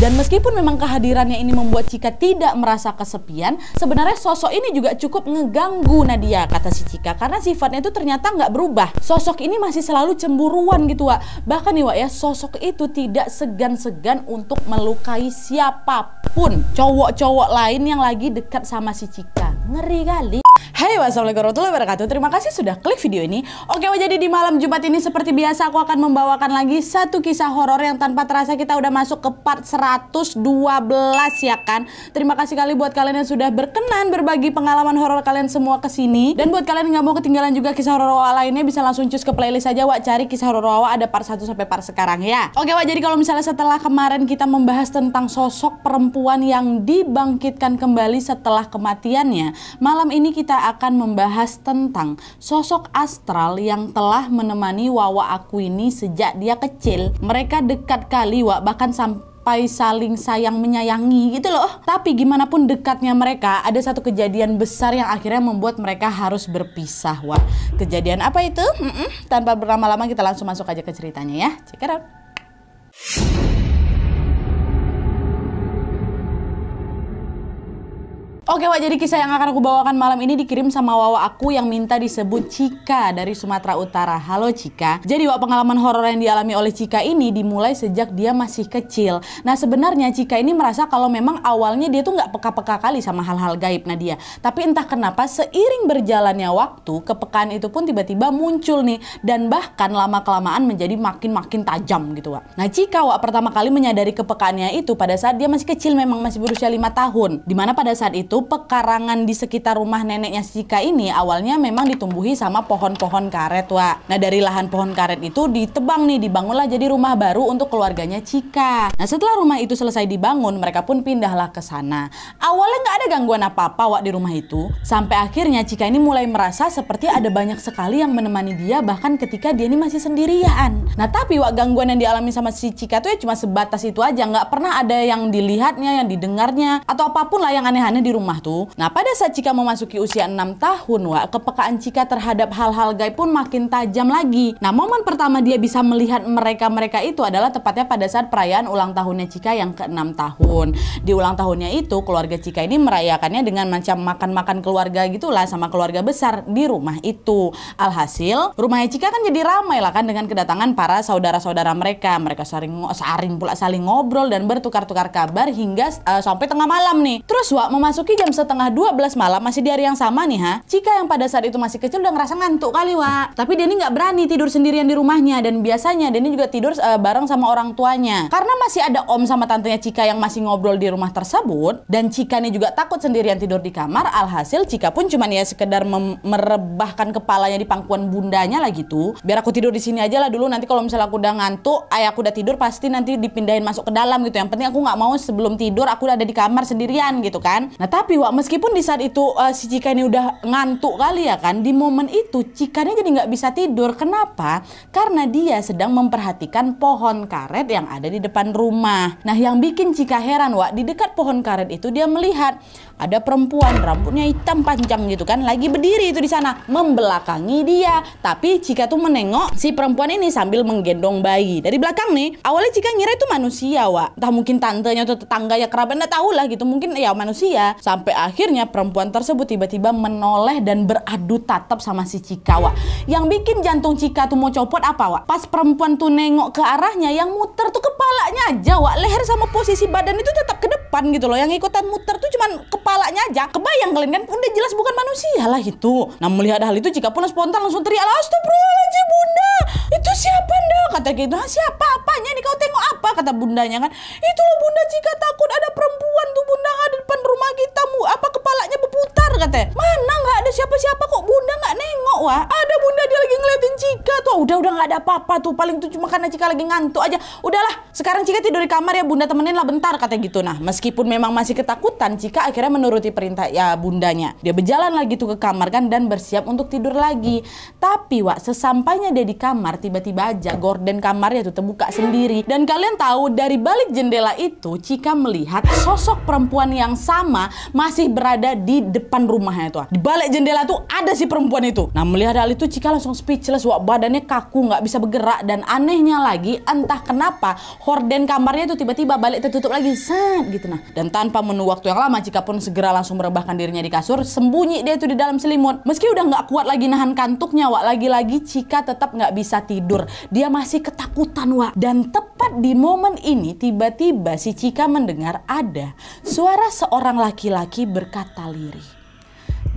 Dan meskipun memang kehadirannya ini membuat Cika tidak merasa kesepian, sebenarnya sosok ini juga cukup ngeganggu Nadia, kata si Cika. Karena sifatnya itu ternyata nggak berubah. Sosok ini masih selalu cemburuan gitu, Wak. Bahkan nih, Wak ya, sosok itu tidak segan-segan untuk melukai siapapun cowok-cowok lain yang lagi dekat sama si Cika. Ngeri kali. Hai hey, wassalamualaikum warahmatullahi wabarakatuh Terima kasih sudah klik video ini Oke jadi di malam Jumat ini seperti biasa Aku akan membawakan lagi satu kisah horor Yang tanpa terasa kita udah masuk ke part 100 112 ya kan. Terima kasih kali buat kalian yang sudah berkenan berbagi pengalaman horor kalian semua ke sini. Dan buat kalian yang nggak mau ketinggalan juga kisah horor Wawa lainnya bisa langsung cus ke playlist aja Wak cari kisah horor Wawa ada part 1 sampai part sekarang ya. Oke Wak, jadi kalau misalnya setelah kemarin kita membahas tentang sosok perempuan yang dibangkitkan kembali setelah kematiannya, malam ini kita akan membahas tentang sosok astral yang telah menemani Wawa aku ini sejak dia kecil. Mereka dekat kali Wak, bahkan sampai sampai saling sayang menyayangi gitu loh. Oh, tapi gimana pun dekatnya mereka, ada satu kejadian besar yang akhirnya membuat mereka harus berpisah. Wah, kejadian apa itu? Mm -mm. Tanpa berlama-lama kita langsung masuk aja ke ceritanya ya. Check it out. Oke Wak, jadi kisah yang akan aku bawakan malam ini dikirim sama Wawa aku yang minta disebut Cika dari Sumatera Utara. Halo Cika. Jadi Wak, pengalaman horor yang dialami oleh Cika ini dimulai sejak dia masih kecil. Nah sebenarnya Cika ini merasa kalau memang awalnya dia tuh nggak peka-peka kali sama hal-hal gaib Nadia. Tapi entah kenapa seiring berjalannya waktu, kepekaan itu pun tiba-tiba muncul nih. Dan bahkan lama-kelamaan menjadi makin-makin tajam gitu Wak. Nah Cika Wak pertama kali menyadari kepekaannya itu pada saat dia masih kecil memang masih berusia 5 tahun. Dimana pada saat itu pekarangan di sekitar rumah neneknya Sika ini awalnya memang ditumbuhi sama pohon-pohon karet, Wak. Nah, dari lahan pohon karet itu ditebang nih, dibangunlah jadi rumah baru untuk keluarganya Cika. Nah, setelah rumah itu selesai dibangun, mereka pun pindahlah ke sana. Awalnya nggak ada gangguan apa-apa, Wak, di rumah itu. Sampai akhirnya Cika ini mulai merasa seperti ada banyak sekali yang menemani dia bahkan ketika dia ini masih sendirian. Nah, tapi Wak, gangguan yang dialami sama si Cika tuh ya cuma sebatas itu aja. Nggak pernah ada yang dilihatnya, yang didengarnya, atau apapun lah yang aneh-aneh di rumah rumah tuh. Nah pada saat Cika memasuki usia 6 tahun wah kepekaan Cika terhadap hal-hal gaib pun makin tajam lagi. Nah momen pertama dia bisa melihat mereka-mereka itu adalah tepatnya pada saat perayaan ulang tahunnya Cika yang ke-6 tahun. Di ulang tahunnya itu keluarga Cika ini merayakannya dengan macam makan-makan keluarga gitulah sama keluarga besar di rumah itu. Alhasil rumahnya Cika kan jadi ramai lah kan dengan kedatangan para saudara-saudara mereka. Mereka sering saring pula saling ngobrol dan bertukar-tukar kabar hingga uh, sampai tengah malam nih. Terus Wak memasuki jam setengah 12 malam masih di hari yang sama nih ha. Cika yang pada saat itu masih kecil udah ngerasa ngantuk kali wa. Tapi Denny nggak berani tidur sendirian di rumahnya dan biasanya Denny juga tidur uh, bareng sama orang tuanya. Karena masih ada om sama tantenya Cika yang masih ngobrol di rumah tersebut dan Cika nih juga takut sendirian tidur di kamar. Alhasil Cika pun cuman ya sekedar merebahkan kepalanya di pangkuan bundanya lah gitu. Biar aku tidur di sini aja lah dulu nanti kalau misalnya aku udah ngantuk, ayah aku udah tidur pasti nanti dipindahin masuk ke dalam gitu. Yang penting aku nggak mau sebelum tidur aku udah ada di kamar sendirian gitu kan. Nah tapi tapi Wak, meskipun di saat itu uh, si Cika ini udah ngantuk kali ya kan, di momen itu Cikanya jadi nggak bisa tidur. Kenapa? Karena dia sedang memperhatikan pohon karet yang ada di depan rumah. Nah, yang bikin Cika heran Wak, di dekat pohon karet itu dia melihat ada perempuan rambutnya hitam panjang gitu kan lagi berdiri itu di sana membelakangi dia tapi Cika tuh menengok si perempuan ini sambil menggendong bayi dari belakang nih awalnya Cika ngira itu manusia wak entah mungkin tantenya atau ya kerabat nggak tahu lah gitu mungkin ya manusia Sampai akhirnya perempuan tersebut tiba-tiba menoleh dan beradu tatap sama si Cika, Wak. Yang bikin jantung Cika tuh mau copot apa, Wak? Pas perempuan tuh nengok ke arahnya, yang muter tuh kepalanya aja, Wak. Leher sama posisi badan itu tetap ke depan gitu loh. Yang ikutan muter tuh cuman kepalanya aja. Kebayang kalian kan? Udah jelas bukan manusia lah itu. Nah melihat hal itu Cika pun spontan langsung teriak, Astagfirullahaladzim, Bunda! kata gitu siapa apanya nih kau tengok apa kata bundanya kan. Itu loh bunda jika takut ada perempuan tuh bunda ada depan rumah kita mu apa kepala kepalanya berputar katanya. Mana nggak ada siapa-siapa kok bunda nggak nengok wah. Ada bunda dia lagi ngeliatin Cika tuh. Udah udah nggak ada apa-apa tuh. Paling tuh cuma karena Cika lagi ngantuk aja. Udahlah sekarang Cika tidur di kamar ya bunda temenin lah bentar katanya gitu. Nah meskipun memang masih ketakutan Cika akhirnya menuruti perintah ya bundanya. Dia berjalan lagi tuh ke kamar kan dan bersiap untuk tidur lagi. Tapi wah sesampainya dia di kamar tiba-tiba aja gorden kamarnya tuh terbuka sendiri. Dan kalian tahu dari balik jendela itu Cika melihat sosok perempuan yang sama masih berada ada di depan rumahnya itu, ah. Di balik jendela tuh ada si perempuan itu. Nah melihat hal itu Cika langsung speechless. Wah badannya kaku nggak bisa bergerak dan anehnya lagi entah kenapa horden kamarnya itu tiba-tiba balik tertutup lagi. sad gitu nah. Dan tanpa menunggu waktu yang lama Cika pun segera langsung merebahkan dirinya di kasur. Sembunyi dia itu di dalam selimut. Meski udah nggak kuat lagi nahan kantuknya Wak. Lagi-lagi Cika tetap nggak bisa tidur. Dia masih ketakutan Wak. Dan tepat di momen ini tiba-tiba si Cika mendengar ada suara seorang laki-laki berkata kata lirih.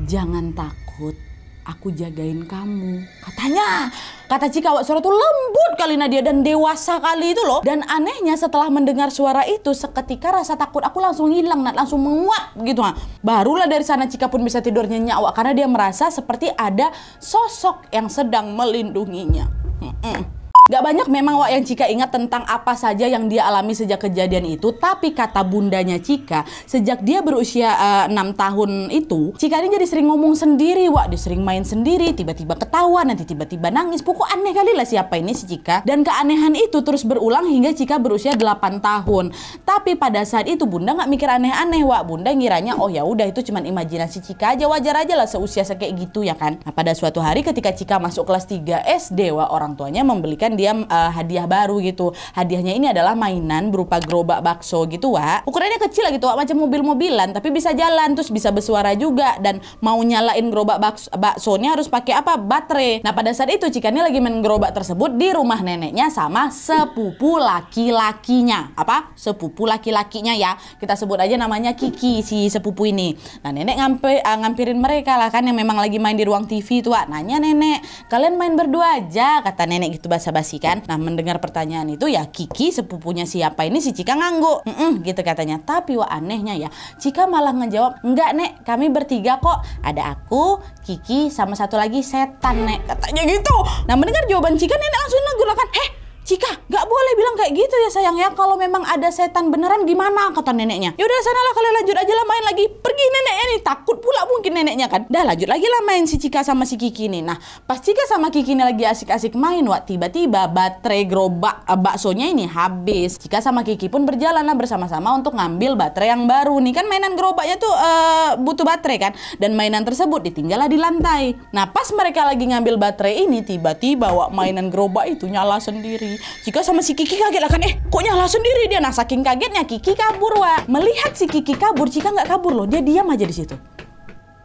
Jangan takut, aku jagain kamu. Katanya, kata Cika suara itu lembut kali Nadia dan dewasa kali itu loh. Dan anehnya setelah mendengar suara itu, seketika rasa takut aku langsung hilang, nah langsung menguat gitu. Nah. Barulah dari sana Cika pun bisa tidur nyenyak, karena dia merasa seperti ada sosok yang sedang melindunginya. Hmm -mm. Gak banyak memang Wak yang Cika ingat tentang apa saja yang dia alami sejak kejadian itu Tapi kata bundanya Cika Sejak dia berusia uh, eh, 6 tahun itu Cika ini jadi sering ngomong sendiri Wak Dia sering main sendiri Tiba-tiba ketawa Nanti tiba-tiba nangis Pokok aneh kali lah siapa ini si Cika Dan keanehan itu terus berulang hingga Cika berusia 8 tahun Tapi pada saat itu bunda gak mikir aneh-aneh Wak Bunda ngiranya oh ya udah itu cuman imajinasi Cika aja Wajar aja lah seusia sekek gitu ya kan Nah pada suatu hari ketika Cika masuk kelas 3 SD Wak orang tuanya membelikan Kan dia uh, hadiah baru gitu. Hadiahnya ini adalah mainan berupa gerobak bakso gitu, Wak. Ukurannya kecil gitu, Wak, macam mobil-mobilan tapi bisa jalan terus bisa bersuara juga dan mau nyalain gerobak bakso baksonya harus pakai apa? Baterai. Nah, pada saat itu Cikani lagi main gerobak tersebut di rumah neneknya sama sepupu laki-lakinya. Apa? Sepupu laki-lakinya ya. Kita sebut aja namanya Kiki si sepupu ini. Nah, nenek ngampe, uh, ngampirin mereka lah kan yang memang lagi main di ruang TV itu, Wak. Nanya nenek, "Kalian main berdua aja?" kata nenek gitu bahasa-bahasa basa-basi kan. Nah mendengar pertanyaan itu ya Kiki sepupunya siapa ini si Cika ngangguk. Mm -mm, gitu katanya. Tapi wah anehnya ya Cika malah ngejawab enggak nek kami bertiga kok. Ada aku, Kiki sama satu lagi setan nek katanya gitu. Nah mendengar jawaban Cika nenek langsung menggunakan heh Cika, nggak boleh bilang kayak gitu ya sayang ya. Kalau memang ada setan beneran gimana? Kata neneknya. Yaudah sana lah kalian lanjut aja lah main lagi. Pergi neneknya nih. Takut pula mungkin neneknya kan. Dah lanjut lagi lah main si Cika sama si Kiki nih. Nah, pas Cika sama Kiki nih lagi asik-asik main. Wah, tiba-tiba baterai gerobak eh, baksonya ini habis. Cika sama Kiki pun berjalan lah bersama-sama untuk ngambil baterai yang baru. Nih kan mainan gerobaknya tuh eh, butuh baterai kan. Dan mainan tersebut ditinggal lah di lantai. Nah, pas mereka lagi ngambil baterai ini, tiba-tiba wak mainan gerobak itu nyala sendiri. Jika sama si Kiki kaget lah kan, eh kok nyala sendiri dia? Nah saking kagetnya Kiki kabur wa. Melihat si Kiki kabur, Cika nggak kabur loh, dia diam aja di situ.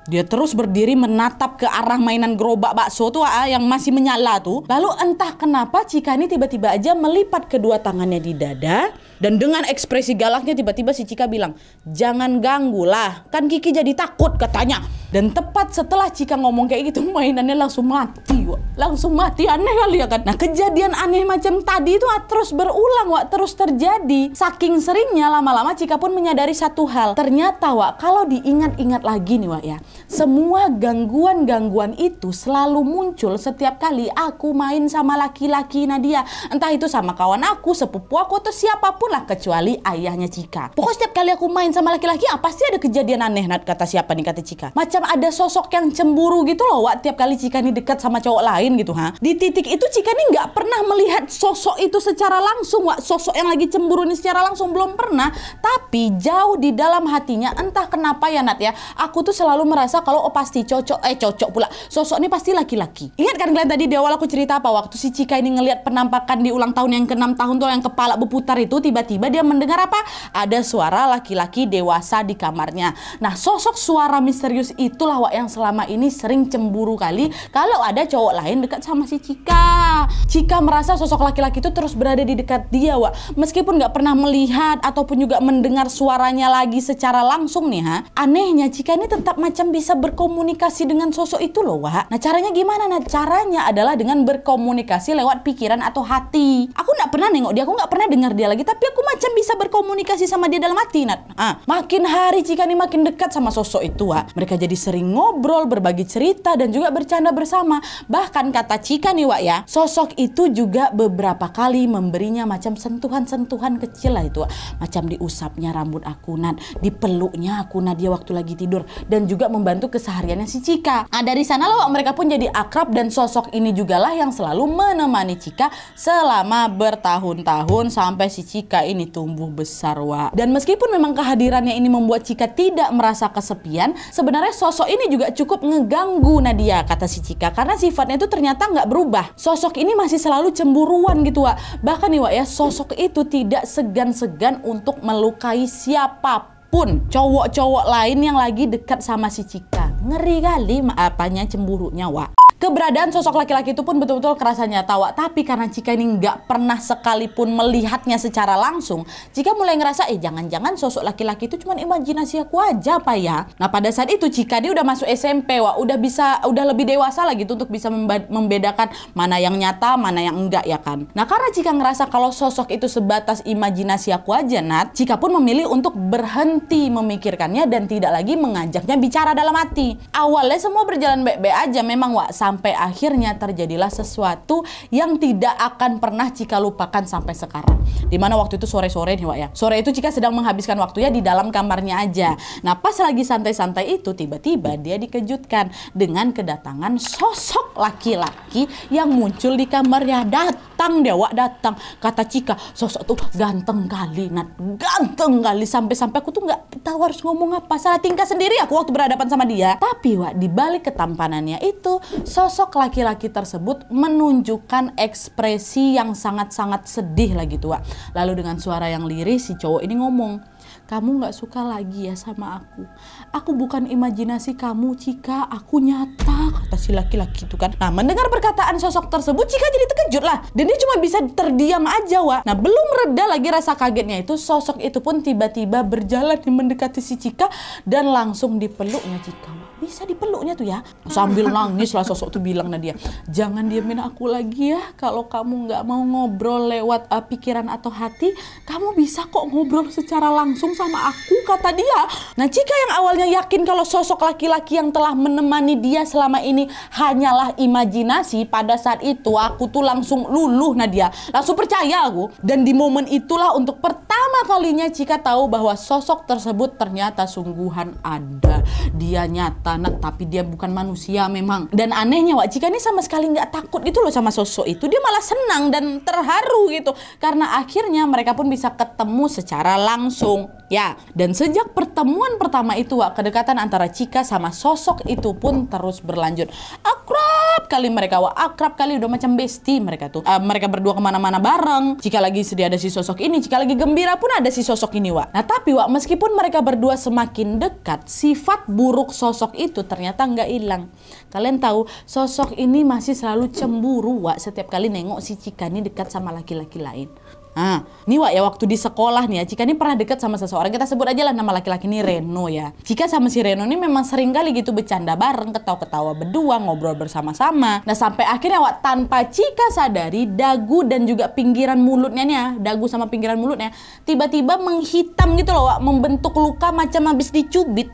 Dia terus berdiri menatap ke arah mainan gerobak bakso tuh ah, yang masih menyala tuh. Lalu entah kenapa Cika ini tiba-tiba aja melipat kedua tangannya di dada. Dan dengan ekspresi galaknya tiba-tiba si Cika bilang, jangan ganggu lah. Kan Kiki jadi takut katanya. Dan tepat setelah Cika ngomong kayak gitu, mainannya langsung mati, Wak. Langsung mati, aneh kali ya kan? Nah, kejadian aneh macam tadi itu Wak, ah, terus berulang, Wak. Terus terjadi. Saking seringnya, lama-lama Cika pun menyadari satu hal. Ternyata, Wak, kalau diingat-ingat lagi nih, Wak ya semua gangguan-gangguan itu selalu muncul setiap kali aku main sama laki-laki Nadia. Entah itu sama kawan aku, sepupu aku, atau siapapun lah kecuali ayahnya Cika. Pokoknya setiap kali aku main sama laki-laki, apa ah, sih ada kejadian aneh, Nat, kata siapa nih, kata Cika. Macam ada sosok yang cemburu gitu loh, Wak, tiap kali Cika ini dekat sama cowok lain gitu, ha. Di titik itu Cika ini nggak pernah melihat sosok itu secara langsung, Wak. Sosok yang lagi cemburu ini secara langsung belum pernah. Tapi jauh di dalam hatinya, entah kenapa ya, Nat, ya, aku tuh selalu merasa merasa kalau oh pasti cocok eh cocok pula sosok ini pasti laki-laki ingat kan kalian tadi di awal aku cerita apa waktu si Cika ini ngelihat penampakan di ulang tahun yang ke-6 tahun tuh yang kepala berputar itu tiba-tiba dia mendengar apa ada suara laki-laki dewasa di kamarnya nah sosok suara misterius itulah Wak yang selama ini sering cemburu kali kalau ada cowok lain dekat sama si Cika Cika merasa sosok laki-laki itu terus berada di dekat dia Wak meskipun nggak pernah melihat ataupun juga mendengar suaranya lagi secara langsung nih ha anehnya Cika ini tetap macam bisa bisa berkomunikasi dengan sosok itu loh, Wak. Nah, caranya gimana? Nah, caranya adalah dengan berkomunikasi lewat pikiran atau hati. Aku gak pernah nengok dia, aku gak pernah dengar dia lagi, tapi aku macam bisa berkomunikasi sama dia dalam hati, Nat. Ah, makin hari Cika nih makin dekat sama sosok itu, Wak. Mereka jadi sering ngobrol, berbagi cerita, dan juga bercanda bersama. Bahkan kata Cika nih, Wak ya, sosok itu juga beberapa kali memberinya macam sentuhan-sentuhan kecil lah itu, Wak. Macam diusapnya rambut aku, Nat. Dipeluknya aku, Nah dia waktu lagi tidur. Dan juga membantu membantu kesehariannya si Cika. Nah dari sana loh mereka pun jadi akrab dan sosok ini jugalah yang selalu menemani Cika selama bertahun-tahun sampai si Cika ini tumbuh besar wa. Dan meskipun memang kehadirannya ini membuat Cika tidak merasa kesepian, sebenarnya sosok ini juga cukup ngeganggu Nadia kata si Cika karena sifatnya itu ternyata nggak berubah. Sosok ini masih selalu cemburuan gitu wa. Bahkan nih wa ya sosok itu tidak segan-segan untuk melukai siapapun pun cowok-cowok lain yang lagi dekat sama si Cika. Ngeri kali apanya cemburunya, Wak. Keberadaan sosok laki-laki itu pun betul-betul kerasa nyata, Wak. Tapi karena Cika ini nggak pernah sekalipun melihatnya secara langsung, Cika mulai ngerasa, eh jangan-jangan sosok laki-laki itu cuma imajinasi aku aja, apa ya. Nah pada saat itu Cika dia udah masuk SMP, Wak. Udah bisa, udah lebih dewasa lagi gitu untuk bisa membedakan mana yang nyata, mana yang enggak ya kan. Nah karena Cika ngerasa kalau sosok itu sebatas imajinasi aku aja, Nat, Cika pun memilih untuk berhenti memikirkannya dan tidak lagi mengajaknya bicara dalam hati. Awalnya semua berjalan baik-baik aja memang, Wak sampai akhirnya terjadilah sesuatu yang tidak akan pernah Cika lupakan sampai sekarang. Dimana waktu itu sore-sore nih Wak ya. Sore itu Cika sedang menghabiskan waktunya di dalam kamarnya aja. Nah pas lagi santai-santai itu tiba-tiba dia dikejutkan dengan kedatangan sosok laki-laki yang muncul di kamarnya. Datang dia Wak datang. Kata Cika sosok tuh ganteng kali Nat. Ganteng kali sampai-sampai aku tuh nggak tahu harus ngomong apa. Salah tingkah sendiri aku waktu berhadapan sama dia. Tapi Wak dibalik ketampanannya itu sosok laki-laki tersebut menunjukkan ekspresi yang sangat-sangat sedih lagi tua. Lalu dengan suara yang lirih si cowok ini ngomong, kamu gak suka lagi ya sama aku. Aku bukan imajinasi kamu Cika, aku nyata kata si laki-laki itu kan. Nah mendengar perkataan sosok tersebut Cika jadi terkejut lah. Dan dia cuma bisa terdiam aja wa. Nah belum reda lagi rasa kagetnya itu sosok itu pun tiba-tiba berjalan mendekati si Cika dan langsung dipeluknya Cika. Wa bisa dipeluknya tuh ya sambil nangis lah sosok tuh bilang Nadia jangan diamin aku lagi ya kalau kamu nggak mau ngobrol lewat uh, pikiran atau hati kamu bisa kok ngobrol secara langsung sama aku kata dia nah jika yang awalnya yakin kalau sosok laki-laki yang telah menemani dia selama ini hanyalah imajinasi pada saat itu aku tuh langsung luluh Nadia langsung percaya aku dan di momen itulah untuk pertama kalinya Cika tahu bahwa sosok tersebut ternyata sungguhan ada dia nyata tanah tapi dia bukan manusia memang dan anehnya Wak Cika ini sama sekali nggak takut gitu loh sama sosok itu dia malah senang dan terharu gitu karena akhirnya mereka pun bisa ketemu secara langsung ya dan sejak pertemuan pertama itu Wak kedekatan antara Cika sama sosok itu pun terus berlanjut akrab kali mereka Wak akrab kali udah macam bestie mereka tuh uh, mereka berdua kemana-mana bareng Cika lagi sedih ada si sosok ini Cika lagi gembira pun ada si sosok ini Wak nah tapi Wak meskipun mereka berdua semakin dekat sifat buruk sosok itu ternyata nggak hilang. Kalian tahu sosok ini masih selalu cemburu Wak setiap kali nengok si Cika ini dekat sama laki-laki lain. Nah, ini Wak ya waktu di sekolah nih ya, Cika ini pernah dekat sama seseorang, kita sebut aja lah nama laki-laki ini Reno ya. Cika sama si Reno ini memang sering kali gitu bercanda bareng, ketawa-ketawa berdua, ngobrol bersama-sama. Nah sampai akhirnya Wak tanpa Cika sadari, dagu dan juga pinggiran mulutnya nih ya, dagu sama pinggiran mulutnya, tiba-tiba menghitam gitu loh Wak, membentuk luka macam habis dicubit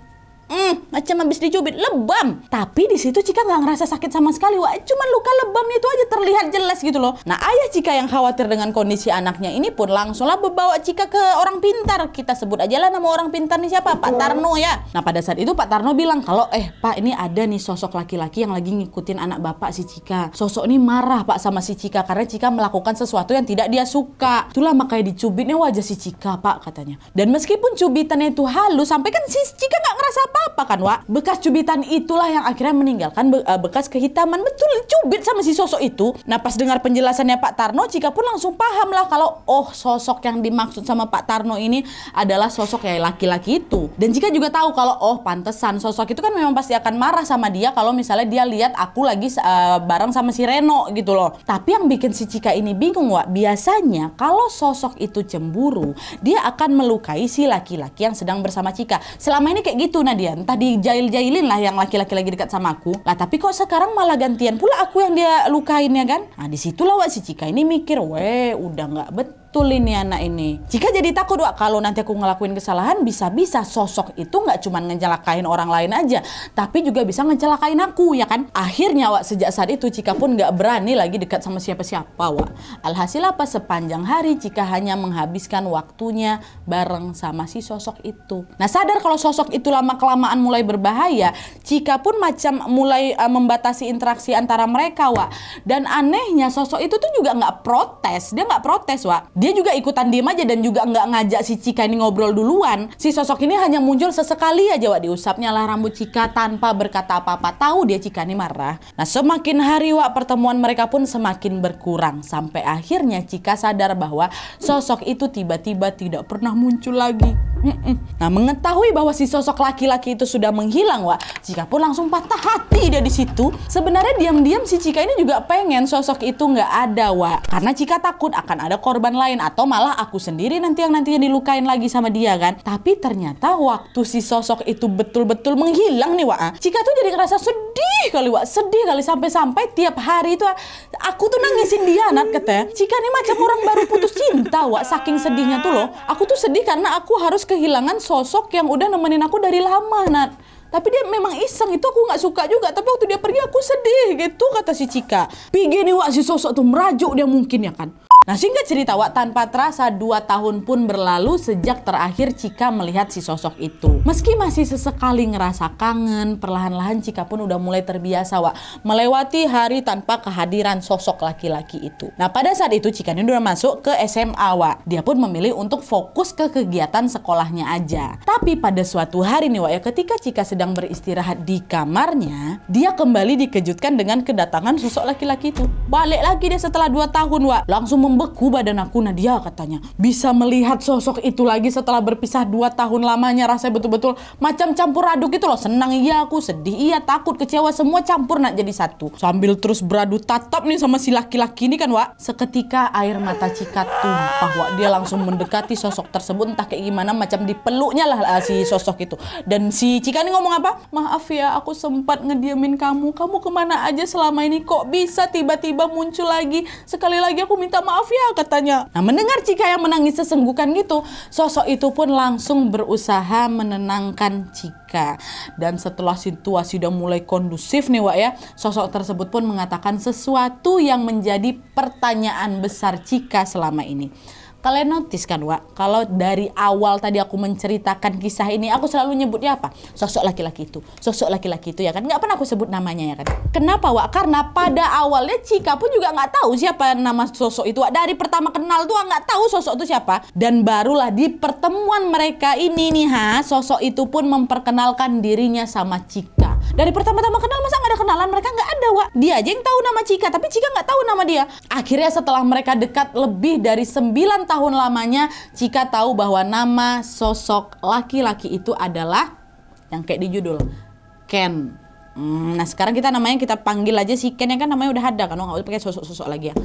mm macam habis dicubit lebam. Tapi di situ Cika nggak ngerasa sakit sama sekali. Wah, cuman luka lebamnya itu aja terlihat jelas gitu loh. Nah, ayah Cika yang khawatir dengan kondisi anaknya ini pun langsunglah membawa Cika ke orang pintar. Kita sebut aja lah nama orang pintar nih siapa? Pak Tarno ya. Nah, pada saat itu Pak Tarno bilang kalau eh Pak ini ada nih sosok laki-laki yang lagi ngikutin anak Bapak si Cika. Sosok ini marah Pak sama si Cika karena Cika melakukan sesuatu yang tidak dia suka. Itulah makanya dicubitnya wajah si Cika Pak katanya. Dan meskipun cubitannya itu halus sampai kan si Cika nggak ngerasa apa apa kan Wak? Bekas cubitan itulah yang akhirnya meninggalkan be eh, bekas kehitaman. Betul cubit sama si sosok itu. Nah pas dengar penjelasannya Pak Tarno, Cika pun langsung paham lah kalau oh sosok yang dimaksud sama Pak Tarno ini adalah sosok yang laki-laki itu. Dan Cika juga tahu kalau oh pantesan sosok itu kan memang pasti akan marah sama dia kalau misalnya dia lihat aku lagi uh, bareng sama si Reno gitu loh. Tapi yang bikin si Cika ini bingung Wak, biasanya kalau sosok itu cemburu, dia akan melukai si laki-laki yang sedang bersama Cika. Selama ini kayak gitu Nadia dia entah dijail-jailin lah yang laki-laki lagi dekat sama aku lah tapi kok sekarang malah gantian pula aku yang dia lukain ya kan nah disitulah wak si Cika ini mikir weh udah nggak betul betulin ini anak ini. Jika jadi takut, Wak, kalau nanti aku ngelakuin kesalahan, bisa-bisa sosok itu nggak cuma ngecelakain orang lain aja, tapi juga bisa ngecelakain aku, ya kan? Akhirnya, wak sejak saat itu Cika pun nggak berani lagi dekat sama siapa-siapa, wak. Alhasil apa? Sepanjang hari Cika hanya menghabiskan waktunya bareng sama si sosok itu. Nah sadar kalau sosok itu lama-kelamaan mulai berbahaya, Cika pun macam mulai uh, membatasi interaksi antara mereka, wak. Dan anehnya sosok itu tuh juga nggak protes, dia nggak protes, wak dia juga ikutan diem aja dan juga nggak ngajak si Cika ini ngobrol duluan. Si sosok ini hanya muncul sesekali aja Wak diusapnya lah rambut Cika tanpa berkata apa-apa. Tahu dia Cika ini marah. Nah semakin hari Wak pertemuan mereka pun semakin berkurang. Sampai akhirnya Cika sadar bahwa sosok itu tiba-tiba tidak pernah muncul lagi. Nah mengetahui bahwa si sosok laki-laki itu sudah menghilang Wak, Cika pun langsung patah hati dia di situ. Sebenarnya diam-diam si Cika ini juga pengen sosok itu nggak ada Wak. Karena Cika takut akan ada korban lain lain atau malah aku sendiri nanti yang nantinya dilukain lagi sama dia kan tapi ternyata waktu si sosok itu betul-betul menghilang nih wa ah, Cika tuh jadi ngerasa sedih kali wa sedih kali sampai-sampai tiap hari itu ah, aku tuh nangisin dia Nat kata jika ya. nih macam orang baru putus cinta wa saking sedihnya tuh loh aku tuh sedih karena aku harus kehilangan sosok yang udah nemenin aku dari lama Nat tapi dia memang iseng itu aku nggak suka juga tapi waktu dia pergi aku sedih gitu kata si Cika Pigi nih wak si sosok tuh merajuk dia mungkin ya kan Nah singkat cerita Wak tanpa terasa dua tahun pun berlalu sejak terakhir Cika melihat si sosok itu. Meski masih sesekali ngerasa kangen, perlahan-lahan Cika pun udah mulai terbiasa Wak melewati hari tanpa kehadiran sosok laki-laki itu. Nah pada saat itu Cika ini udah masuk ke SMA Wak. Dia pun memilih untuk fokus ke kegiatan sekolahnya aja. Tapi pada suatu hari nih Wak ya ketika Cika sedang beristirahat di kamarnya, dia kembali dikejutkan dengan kedatangan sosok laki-laki itu. Balik lagi deh setelah dua tahun Wak. Langsung membeku badan aku Nadia katanya. Bisa melihat sosok itu lagi setelah berpisah dua tahun lamanya rasanya betul-betul macam campur aduk itu loh. Senang iya aku, sedih iya, takut, kecewa semua campur nak jadi satu. Sambil terus beradu tatap nih sama si laki-laki ini kan Wak. Seketika air mata Cika tumpah Wak. Dia langsung mendekati sosok tersebut entah kayak gimana macam dipeluknya lah eh, si sosok itu. Dan si Cika ini ngomong apa? Maaf ya aku sempat ngediamin kamu. Kamu kemana aja selama ini kok bisa tiba-tiba muncul lagi? Sekali lagi aku minta maaf maaf ya katanya. Nah mendengar Cika yang menangis sesenggukan gitu, sosok itu pun langsung berusaha menenangkan Cika. Dan setelah situasi sudah mulai kondusif nih Wak ya, sosok tersebut pun mengatakan sesuatu yang menjadi pertanyaan besar Cika selama ini. Kalian notice kan, Wak? Kalau dari awal tadi aku menceritakan kisah ini, aku selalu nyebutnya apa? Sosok laki-laki itu, sosok laki-laki itu ya kan? Nggak pernah aku sebut namanya ya kan? Kenapa, Wak? Karena pada awalnya Cika pun juga nggak tahu siapa nama sosok itu, Wak. Dari pertama kenal tuh nggak tahu sosok itu siapa. Dan barulah di pertemuan mereka ini nih, ha, sosok itu pun memperkenalkan dirinya sama Cika. Dari pertama-tama kenal masa nggak ada kenalan? Mereka nggak ada, wa Dia aja yang tahu nama Cika, tapi Cika nggak tahu nama dia. Akhirnya setelah mereka dekat lebih dari 9 tahun lamanya, Cika tahu bahwa nama sosok laki-laki itu adalah yang kayak di judul, Ken. Hmm, nah sekarang kita namanya kita panggil aja si Ken yang kan namanya udah ada kan, nggak usah pakai sosok-sosok lagi ya.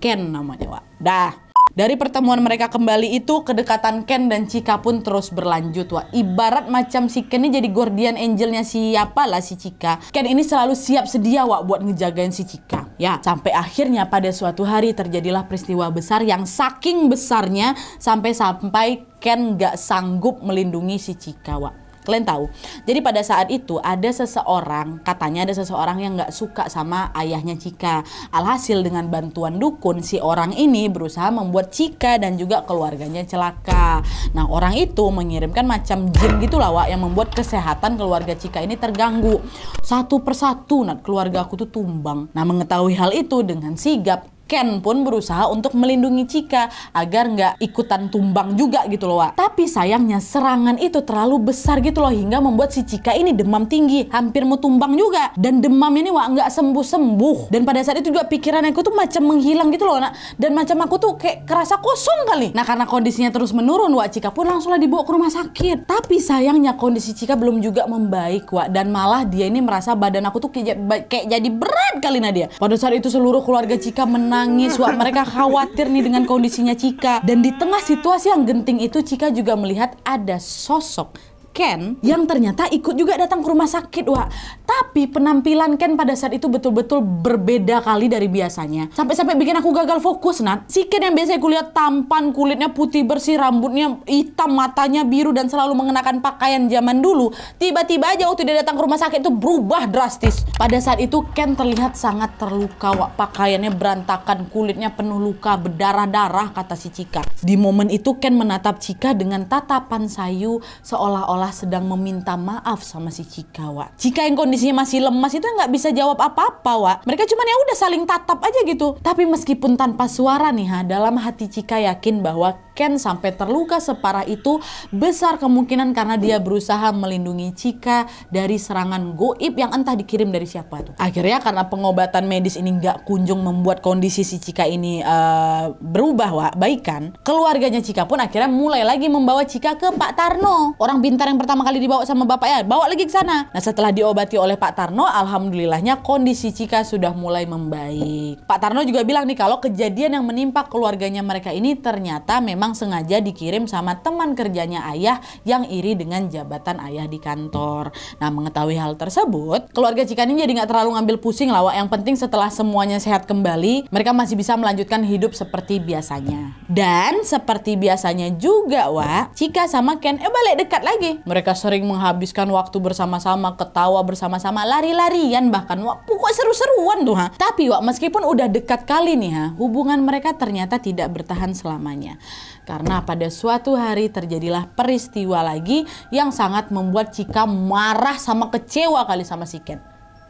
Ken namanya, wa Dah. Dari pertemuan mereka kembali itu, kedekatan Ken dan Cika pun terus berlanjut. Wah, ibarat macam si Ken ini jadi guardian angelnya siapa lah si Cika. Ken ini selalu siap sedia wak buat ngejagain si Cika. Ya, sampai akhirnya pada suatu hari terjadilah peristiwa besar yang saking besarnya sampai-sampai Ken gak sanggup melindungi si Cika, Wak. Kalian tahu. Jadi pada saat itu ada seseorang, katanya ada seseorang yang nggak suka sama ayahnya Cika. Alhasil dengan bantuan dukun si orang ini berusaha membuat Cika dan juga keluarganya celaka. Nah orang itu mengirimkan macam jin gitu lah Wak, yang membuat kesehatan keluarga Cika ini terganggu. Satu persatu nah, keluarga aku tuh tumbang. Nah mengetahui hal itu dengan sigap Ken pun berusaha untuk melindungi Chika agar nggak ikutan tumbang juga gitu loh Wak. Tapi sayangnya serangan itu terlalu besar gitu loh hingga membuat si Chika ini demam tinggi, hampir mau tumbang juga. Dan demam ini Wak nggak sembuh-sembuh. Dan pada saat itu juga pikiran aku tuh macam menghilang gitu loh nak. Dan macam aku tuh kayak kerasa kosong kali. Nah karena kondisinya terus menurun Wak Chika pun langsunglah dibawa ke rumah sakit. Tapi sayangnya kondisi Chika belum juga membaik Wak. Dan malah dia ini merasa badan aku tuh kayak, kayak jadi berat kali Nadia. Pada saat itu seluruh keluarga Chika menang menangis. Wah, mereka khawatir nih dengan kondisinya Cika. Dan di tengah situasi yang genting itu, Cika juga melihat ada sosok Ken yang ternyata ikut juga datang ke rumah sakit, Wak. Tapi penampilan Ken pada saat itu betul-betul berbeda kali dari biasanya. Sampai-sampai bikin aku gagal fokus, Nat. Si Ken yang biasanya kulihat tampan, kulitnya putih bersih, rambutnya hitam, matanya biru, dan selalu mengenakan pakaian zaman dulu. Tiba-tiba aja waktu dia datang ke rumah sakit itu berubah drastis. Pada saat itu Ken terlihat sangat terluka, Wak. Pakaiannya berantakan, kulitnya penuh luka, berdarah-darah, kata si Cika. Di momen itu Ken menatap Cika dengan tatapan sayu seolah-olah malah sedang meminta maaf sama si Cika, Wak. Cika yang kondisinya masih lemas itu nggak bisa jawab apa-apa, Wak. Mereka cuman ya udah saling tatap aja gitu. Tapi meskipun tanpa suara nih, ha, dalam hati Cika yakin bahwa Ken sampai terluka separah itu besar kemungkinan karena dia berusaha melindungi Cika dari serangan goib yang entah dikirim dari siapa tuh. Akhirnya karena pengobatan medis ini nggak kunjung membuat kondisi si Cika ini uh, berubah, Wak, Baikan Keluarganya Cika pun akhirnya mulai lagi membawa Cika ke Pak Tarno, orang pintar yang pertama kali dibawa sama bapak ya, bawa lagi ke sana. Nah setelah diobati oleh Pak Tarno, alhamdulillahnya kondisi Cika sudah mulai membaik. Pak Tarno juga bilang nih kalau kejadian yang menimpa keluarganya mereka ini ternyata memang sengaja dikirim sama teman kerjanya ayah yang iri dengan jabatan ayah di kantor. Nah mengetahui hal tersebut, keluarga Cika ini jadi nggak terlalu ngambil pusing lah. Wak. Yang penting setelah semuanya sehat kembali, mereka masih bisa melanjutkan hidup seperti biasanya. Dan seperti biasanya juga, Wak, Cika sama Ken eh balik dekat lagi. Mereka sering menghabiskan waktu bersama-sama, ketawa bersama-sama, lari-larian bahkan. Wah, pokok seru-seruan tuh ha. Tapi wah, meskipun udah dekat kali nih ha, hubungan mereka ternyata tidak bertahan selamanya. Karena pada suatu hari terjadilah peristiwa lagi yang sangat membuat Cika marah sama kecewa kali sama si Ken.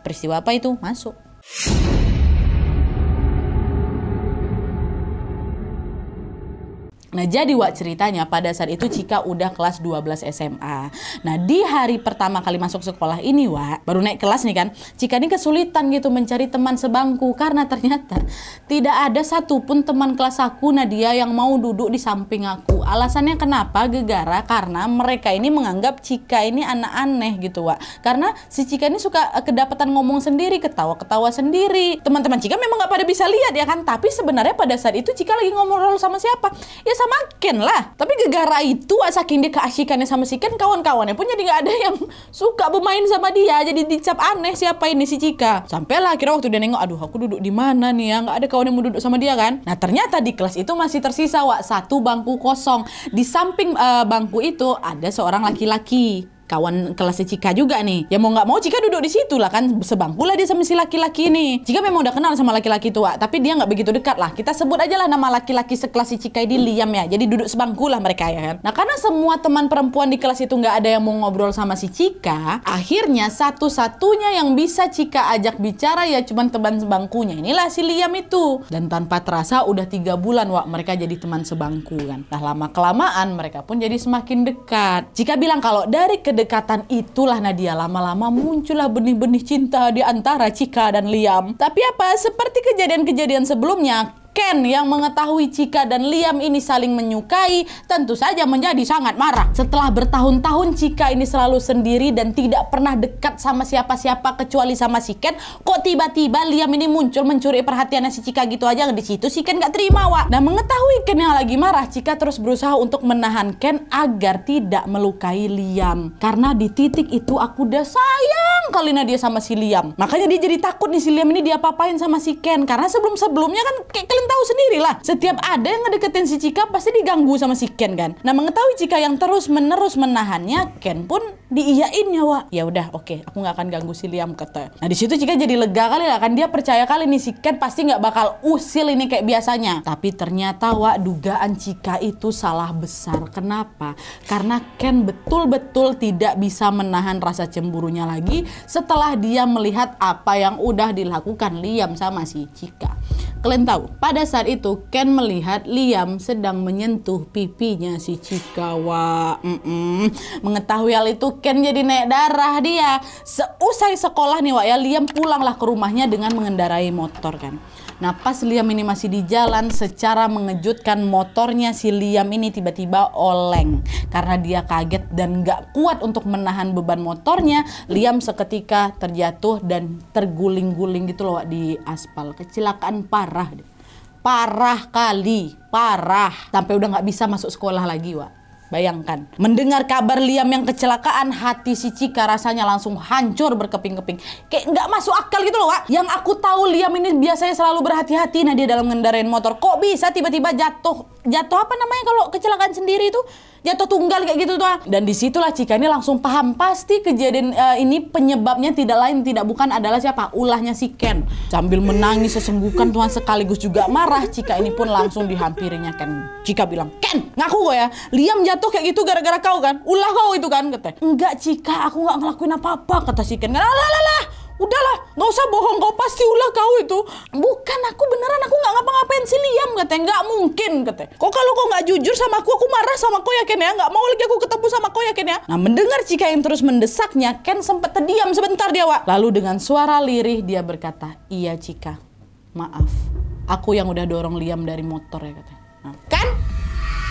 Peristiwa apa itu? Masuk. Nah, jadi Wak ceritanya pada saat itu Cika udah kelas 12 SMA. Nah, di hari pertama kali masuk sekolah ini, Wak, baru naik kelas nih kan, Cika ini kesulitan gitu mencari teman sebangku karena ternyata tidak ada satupun teman kelas aku Nadia yang mau duduk di samping aku alasannya kenapa gegara karena mereka ini menganggap Cika ini anak aneh gitu Wak karena si Cika ini suka eh, kedapatan ngomong sendiri ketawa-ketawa sendiri teman-teman Cika memang gak pada bisa lihat ya kan tapi sebenarnya pada saat itu Cika lagi ngomong sama siapa ya sama Ken lah tapi gegara itu Wak saking dia keasikannya sama si Ken kawan-kawannya pun jadi nggak ada yang suka bermain sama dia jadi dicap aneh siapa ini si Cika sampailah akhirnya waktu dia nengok aduh aku duduk di mana nih ya gak ada kawan yang mau duduk sama dia kan nah ternyata di kelas itu masih tersisa Wak satu bangku kosong kosong. Di samping uh, bangku itu ada seorang laki-laki kawan kelas Cika juga nih. Ya mau nggak mau Cika duduk di situ lah kan sebangku lah dia sama si laki-laki ini. Cika memang udah kenal sama laki-laki tua, tapi dia nggak begitu dekat lah. Kita sebut aja lah nama laki-laki sekelas si Cika ini Liam ya. Jadi duduk sebangku lah mereka ya kan. Nah karena semua teman perempuan di kelas itu nggak ada yang mau ngobrol sama si Cika, akhirnya satu-satunya yang bisa Cika ajak bicara ya cuman teman sebangkunya. Inilah si Liam itu. Dan tanpa terasa udah tiga bulan wak mereka jadi teman sebangku kan. Nah lama kelamaan mereka pun jadi semakin dekat. Cika bilang kalau dari ke kedekatan itulah Nadia lama-lama muncullah benih-benih cinta di antara Cika dan Liam. Tapi apa seperti kejadian-kejadian sebelumnya, Ken yang mengetahui Cika dan Liam ini saling menyukai tentu saja menjadi sangat marah. Setelah bertahun-tahun Cika ini selalu sendiri dan tidak pernah dekat sama siapa-siapa kecuali sama si Ken, kok tiba-tiba Liam ini muncul mencuri perhatiannya si Cika gitu aja di situ si Ken gak terima wa. Nah mengetahui Ken yang lagi marah, Cika terus berusaha untuk menahan Ken agar tidak melukai Liam. Karena di titik itu aku udah sayang kali dia sama si Liam. Makanya dia jadi takut nih si Liam ini dia papain sama si Ken karena sebelum-sebelumnya kan kayak kan tahu sendiri lah. Setiap ada yang ngedeketin si Cika pasti diganggu sama si Ken kan. Nah mengetahui Cika yang terus menerus menahannya, Ken pun diiyain nyawa ya udah oke okay, aku nggak akan ganggu si Liam kata nah di situ Cika jadi lega kali lah kan dia percaya kali nih si Ken pasti nggak bakal usil ini kayak biasanya tapi ternyata wa dugaan Cika itu salah besar kenapa karena Ken betul-betul tidak bisa menahan rasa cemburunya lagi setelah dia melihat apa yang udah dilakukan Liam sama si Cika Kalian tahu, pada saat itu Ken melihat Liam sedang menyentuh pipinya si Cika. wa mm mengetahui hal itu kan jadi naik darah dia. Seusai sekolah nih Wak ya, Liam pulanglah ke rumahnya dengan mengendarai motor kan. Nah pas Liam ini masih di jalan secara mengejutkan motornya si Liam ini tiba-tiba oleng. Karena dia kaget dan gak kuat untuk menahan beban motornya, Liam seketika terjatuh dan terguling-guling gitu loh di aspal. Kecelakaan parah. deh, Parah kali, parah. Sampai udah gak bisa masuk sekolah lagi Wak Bayangkan, mendengar kabar Liam yang kecelakaan, hati si Cika rasanya langsung hancur berkeping-keping. Kayak nggak masuk akal gitu loh, Wak. Yang aku tahu Liam ini biasanya selalu berhati-hati nah dia dalam ngendarain motor. Kok bisa tiba-tiba jatuh? Jatuh apa namanya kalau kecelakaan sendiri itu? Jatuh tunggal kayak gitu tuh. Dan disitulah Cika ini langsung paham pasti kejadian uh, ini penyebabnya tidak lain tidak bukan adalah siapa? Ulahnya si Ken. Sambil menangis sesenggukan Tuhan sekaligus juga marah, Cika ini pun langsung dihampirinya Ken. Cika bilang, "Ken, ngaku gue ya, Liam jatuh jatuh kayak gitu gara-gara kau kan? Ulah kau itu kan kata. Enggak Cika, aku nggak ngelakuin apa-apa kata si Ken. Alah lah lah. Udahlah, nggak usah bohong, kau pasti ulah kau itu. Bukan, aku beneran, aku nggak ngapa-ngapain si Liam, katanya. Nggak mungkin, katanya. Kok kalau kau nggak jujur sama aku, aku marah sama kau ya, Ken ya? Nggak mau lagi aku ketemu sama kau ya, Ken ya? Nah, mendengar Cika yang terus mendesaknya, Ken sempat terdiam sebentar dia, wa Lalu dengan suara lirih, dia berkata, Iya, Cika, maaf. Aku yang udah dorong Liam dari motor ya, katanya. Nah, kan?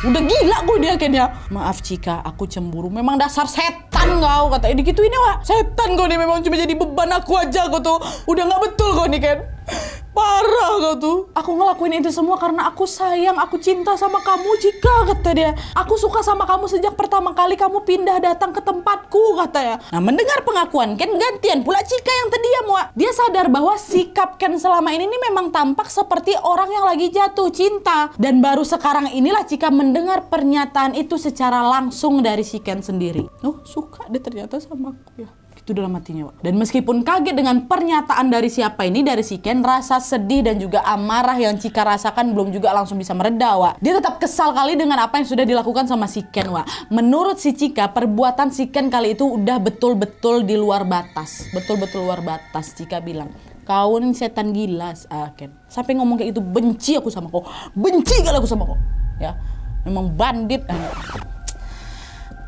Udah gila gue dia kayaknya. Maaf Cika, aku cemburu. Memang dasar setan kau. ini gitu ini ya, Wak. Setan kau nih memang cuma jadi beban aku aja kau tuh. Udah nggak betul kau nih, Ken. Parah gak tuh? Aku ngelakuin itu semua karena aku sayang, aku cinta sama kamu jika kata dia. Aku suka sama kamu sejak pertama kali kamu pindah datang ke tempatku kata ya. Nah mendengar pengakuan Ken gantian pula Cika yang tadi ya Wak. Dia sadar bahwa sikap Ken selama ini nih memang tampak seperti orang yang lagi jatuh cinta. Dan baru sekarang inilah Cika mendengar pernyataan itu secara langsung dari si Ken sendiri. Oh suka dia ternyata sama aku ya itu dalam hatinya, Wak. Dan meskipun kaget dengan pernyataan dari siapa ini, dari si Ken, rasa sedih dan juga amarah yang Cika rasakan belum juga langsung bisa mereda, Wak. Dia tetap kesal kali dengan apa yang sudah dilakukan sama si Ken, Wak. Menurut si Cika, perbuatan si Ken kali itu udah betul-betul di luar batas. Betul-betul luar batas, Cika bilang kau ini setan gila ah, Ken sampai ngomong kayak itu benci aku sama kau benci kali aku sama kau ya memang bandit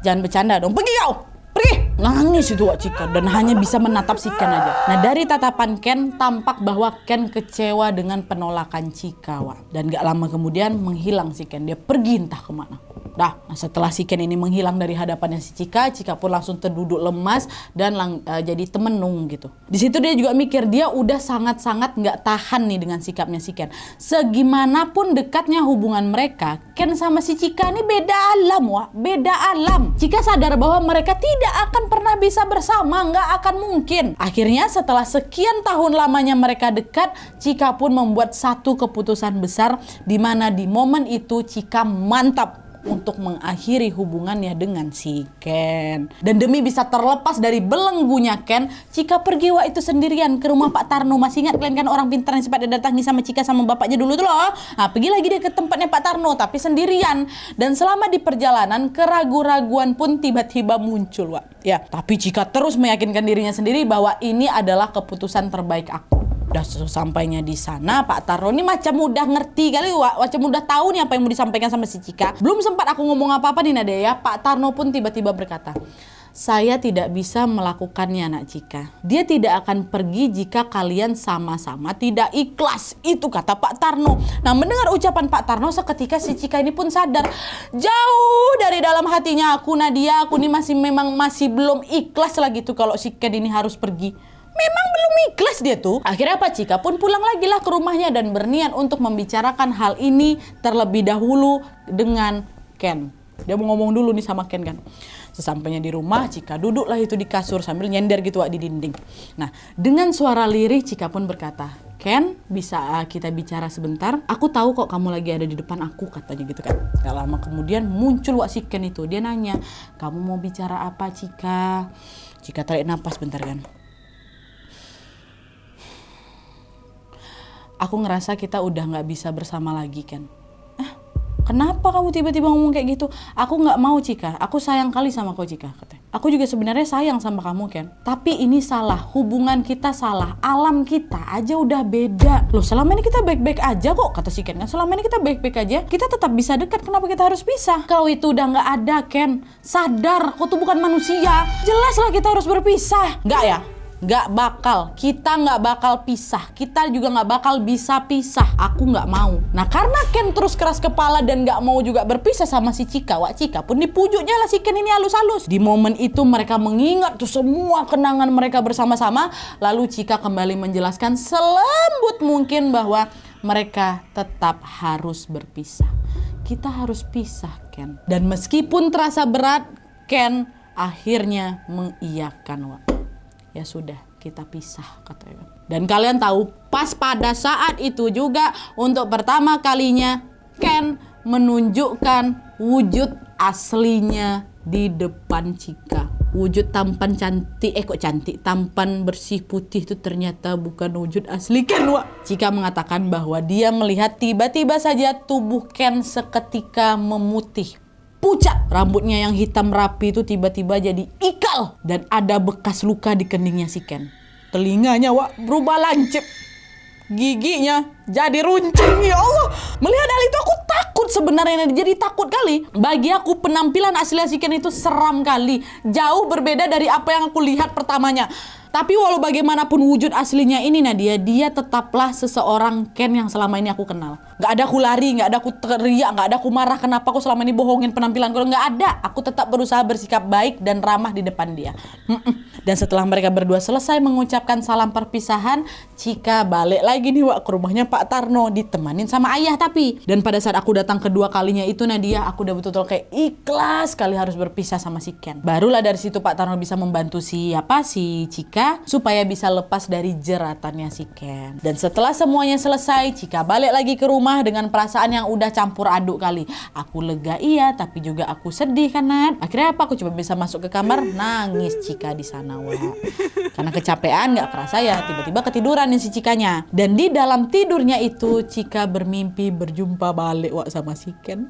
jangan bercanda dong pergi kau Pergi! Nangis itu Wak Cika dan hanya bisa menatap si Ken aja. Nah dari tatapan Ken tampak bahwa Ken kecewa dengan penolakan Cika Wak. Dan gak lama kemudian menghilang si Ken. Dia pergi entah kemana. Nah, setelah si Ken ini menghilang dari hadapannya si Cika, Cika pun langsung terduduk lemas dan lang, uh, jadi temenung gitu. Di situ dia juga mikir dia udah sangat-sangat nggak tahan nih dengan sikapnya si Ken. Segimanapun dekatnya hubungan mereka, Ken sama si Cika ini beda alam wah, beda alam. Cika sadar bahwa mereka tidak akan pernah bisa bersama, nggak akan mungkin. Akhirnya setelah sekian tahun lamanya mereka dekat, Cika pun membuat satu keputusan besar di mana di momen itu Cika mantap untuk mengakhiri hubungannya dengan si Ken. Dan demi bisa terlepas dari belenggunya Ken, Cika pergi wa itu sendirian ke rumah Pak Tarno. Masih ingat kalian kan orang pintar yang sempat datangi sama Cika sama bapaknya dulu tuh loh. Nah, pergi lagi dia ke tempatnya Pak Tarno tapi sendirian. Dan selama di perjalanan keragu raguan pun tiba-tiba muncul wa. Ya, tapi Cika terus meyakinkan dirinya sendiri bahwa ini adalah keputusan terbaik aku udah sampainya di sana Pak Tarno ini macam udah ngerti kali macam udah tahu nih apa yang mau disampaikan sama si Cika belum sempat aku ngomong apa-apa nih Nadia ya Pak Tarno pun tiba-tiba berkata saya tidak bisa melakukannya anak Cika. Dia tidak akan pergi jika kalian sama-sama tidak ikhlas. Itu kata Pak Tarno. Nah mendengar ucapan Pak Tarno seketika si Cika ini pun sadar. Jauh dari dalam hatinya aku Nadia, aku ini masih memang masih belum ikhlas lagi tuh kalau si Ken ini harus pergi. Emang belum ikhlas dia tuh. Akhirnya apa Cika pun pulang lagi lah ke rumahnya dan berniat untuk membicarakan hal ini terlebih dahulu dengan Ken. Dia mau ngomong dulu nih sama Ken kan. Sesampainya di rumah, Cika duduklah itu di kasur sambil nyender gitu di dinding. Nah, dengan suara lirih Cika pun berkata, Ken, bisa eh, kita bicara sebentar? Aku tahu kok kamu lagi ada di depan aku, katanya gitu kan. Gak lama kemudian muncul Wak si Ken itu. Dia nanya, kamu mau bicara apa Cika? Cika tarik nafas bentar kan. aku ngerasa kita udah nggak bisa bersama lagi kan ah kenapa kamu tiba-tiba ngomong kayak gitu aku nggak mau Cika aku sayang kali sama kau Cika katanya aku juga sebenarnya sayang sama kamu kan tapi ini salah hubungan kita salah alam kita aja udah beda loh selama ini kita baik-baik aja kok kata si Ken kan selama ini kita baik-baik aja kita tetap bisa dekat kenapa kita harus pisah kau itu udah nggak ada Ken sadar kau tuh bukan manusia jelas lah kita harus berpisah nggak ya nggak bakal, kita nggak bakal pisah. Kita juga nggak bakal bisa pisah. Aku nggak mau. Nah karena Ken terus keras kepala dan nggak mau juga berpisah sama si Cika. Wak Cika pun dipujuknya lah si Ken ini halus-halus. Di momen itu mereka mengingat tuh semua kenangan mereka bersama-sama. Lalu Cika kembali menjelaskan selembut mungkin bahwa mereka tetap harus berpisah. Kita harus pisah, Ken. Dan meskipun terasa berat, Ken akhirnya mengiyakan waktu ya sudah kita pisah katanya. Dan kalian tahu pas pada saat itu juga untuk pertama kalinya Ken menunjukkan wujud aslinya di depan Cika. Wujud tampan cantik, eh kok cantik, tampan bersih putih itu ternyata bukan wujud asli Ken, Wak. Cika mengatakan bahwa dia melihat tiba-tiba saja tubuh Ken seketika memutih pucat. Rambutnya yang hitam rapi itu tiba-tiba jadi ikal. Dan ada bekas luka di keningnya si Ken. Telinganya wak berubah lancip. Giginya jadi runcing. Ya Allah. Melihat hal itu aku takut sebenarnya. Jadi takut kali. Bagi aku penampilan asli si Ken itu seram kali. Jauh berbeda dari apa yang aku lihat pertamanya. Tapi walau bagaimanapun wujud aslinya ini Nadia, dia tetaplah seseorang Ken yang selama ini aku kenal. Gak ada aku lari, gak ada aku teriak, gak ada aku marah kenapa aku selama ini bohongin penampilanku. Gak ada, aku tetap berusaha bersikap baik dan ramah di depan dia. Dan setelah mereka berdua selesai mengucapkan salam perpisahan, Cika balik lagi nih Wak ke rumahnya Pak Tarno, ditemanin sama ayah tapi. Dan pada saat aku datang kedua kalinya itu Nadia, aku udah betul-betul kayak ikhlas kali harus berpisah sama si Ken. Barulah dari situ Pak Tarno bisa membantu siapa si Cika supaya bisa lepas dari jeratannya si Ken. Dan setelah semuanya selesai, Cika balik lagi ke rumah dengan perasaan yang udah campur aduk kali. Aku lega iya, tapi juga aku sedih kan Nat. Akhirnya apa? Aku coba bisa masuk ke kamar, nangis Cika di sana wah. Karena kecapean nggak kerasa ya, tiba-tiba ketiduran nih si Cikanya. Dan di dalam tidurnya itu Cika bermimpi berjumpa balik wak sama si Ken.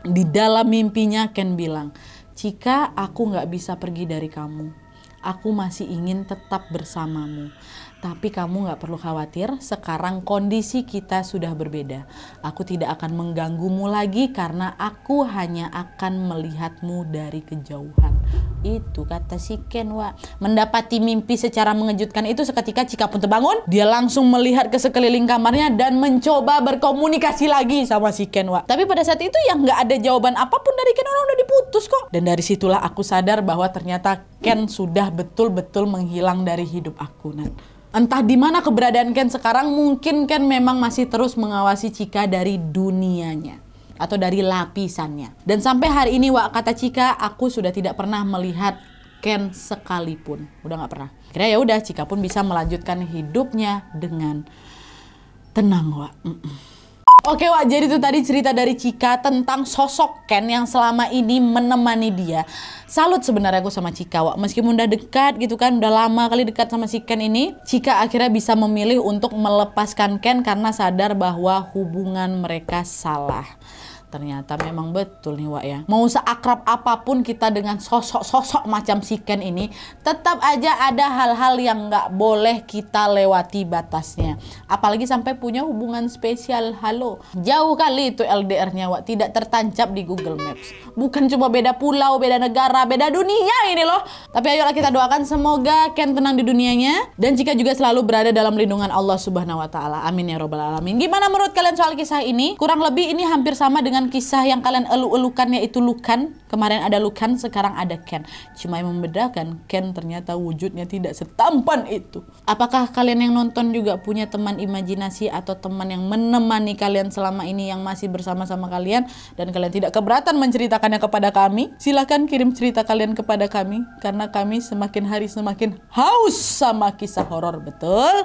Di dalam mimpinya Ken bilang, Cika aku nggak bisa pergi dari kamu aku masih ingin tetap bersamamu. Tapi kamu nggak perlu khawatir, sekarang kondisi kita sudah berbeda. Aku tidak akan mengganggumu lagi karena aku hanya akan melihatmu dari kejauhan. Itu kata si Kenwa. Mendapati mimpi secara mengejutkan itu seketika Cika pun terbangun. Dia langsung melihat ke sekeliling kamarnya dan mencoba berkomunikasi lagi sama si Kenwa. Tapi pada saat itu yang nggak ada jawaban apapun dari Ken, udah diputus kok. Dan dari situlah aku sadar bahwa ternyata Ken sudah betul-betul menghilang dari hidup aku, Nah, entah di mana keberadaan Ken sekarang, mungkin Ken memang masih terus mengawasi Cika dari dunianya atau dari lapisannya. Dan sampai hari ini, Wak, kata Cika, aku sudah tidak pernah melihat Ken sekalipun. Udah nggak pernah. Kira ya udah, Cika pun bisa melanjutkan hidupnya dengan tenang, Wak. Mm -mm. Oke Wak, jadi itu tadi cerita dari Cika tentang sosok Ken yang selama ini menemani dia. Salut sebenarnya aku sama Cika Wak, meskipun udah dekat gitu kan, udah lama kali dekat sama si Ken ini, Cika akhirnya bisa memilih untuk melepaskan Ken karena sadar bahwa hubungan mereka salah ternyata memang betul nih Wak ya. Mau seakrab apapun kita dengan sosok-sosok macam si Ken ini, tetap aja ada hal-hal yang nggak boleh kita lewati batasnya. Apalagi sampai punya hubungan spesial. Halo, jauh kali itu LDR-nya Wak, tidak tertancap di Google Maps. Bukan cuma beda pulau, beda negara, beda dunia ini loh. Tapi ayolah kita doakan semoga Ken tenang di dunianya dan jika juga selalu berada dalam lindungan Allah Subhanahu wa taala. Amin ya robbal alamin. Gimana menurut kalian soal kisah ini? Kurang lebih ini hampir sama dengan dengan kisah yang kalian elu-elukannya itu Lukan. Kemarin ada Lukan, sekarang ada Ken. Cuma yang membedakan, Ken ternyata wujudnya tidak setampan itu. Apakah kalian yang nonton juga punya teman imajinasi atau teman yang menemani kalian selama ini yang masih bersama-sama kalian dan kalian tidak keberatan menceritakannya kepada kami? Silahkan kirim cerita kalian kepada kami karena kami semakin hari semakin haus sama kisah horor, betul?